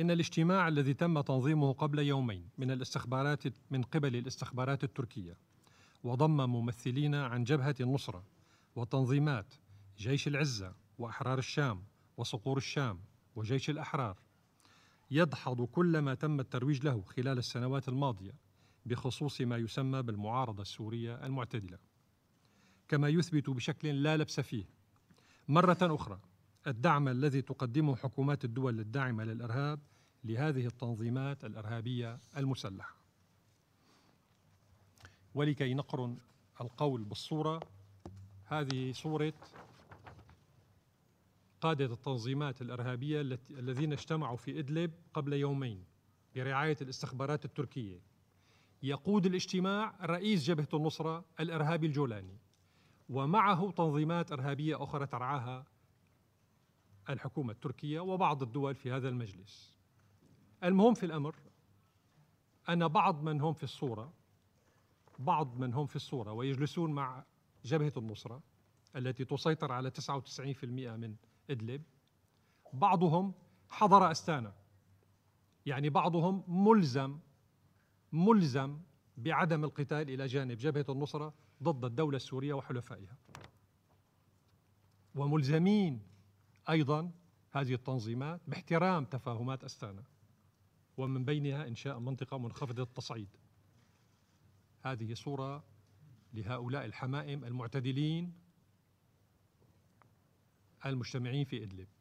إن الاجتماع الذي تم تنظيمه قبل يومين من الاستخبارات من قبل الاستخبارات التركية وضم ممثلين عن جبهة النصرة وتنظيمات جيش العزة وأحرار الشام وصقور الشام وجيش الأحرار يدحض كل ما تم الترويج له خلال السنوات الماضية بخصوص ما يسمى بالمعارضة السورية المعتدلة كما يثبت بشكل لا لبس فيه مرة أخرى الدعم الذي تقدمه حكومات الدول الداعمه للارهاب لهذه التنظيمات الارهابيه المسلحه. ولكي نقرن القول بالصوره هذه صوره قاده التنظيمات الارهابيه الذين اجتمعوا في ادلب قبل يومين برعايه الاستخبارات التركيه. يقود الاجتماع رئيس جبهه النصره الارهابي الجولاني ومعه تنظيمات ارهابيه اخرى ترعاها الحكومة التركية وبعض الدول في هذا المجلس المهم في الأمر أن بعض من هم في الصورة بعض من هم في الصورة ويجلسون مع جبهة النصرة التي تسيطر على 99% من إدلب بعضهم حضر أستانا يعني بعضهم ملزم ملزم بعدم القتال إلى جانب جبهة النصرة ضد الدولة السورية وحلفائها وملزمين أيضا هذه التنظيمات باحترام تفاهمات أستانا ومن بينها إنشاء منطقة منخفضة التصعيد هذه صورة لهؤلاء الحمائم المعتدلين المجتمعين في إدلب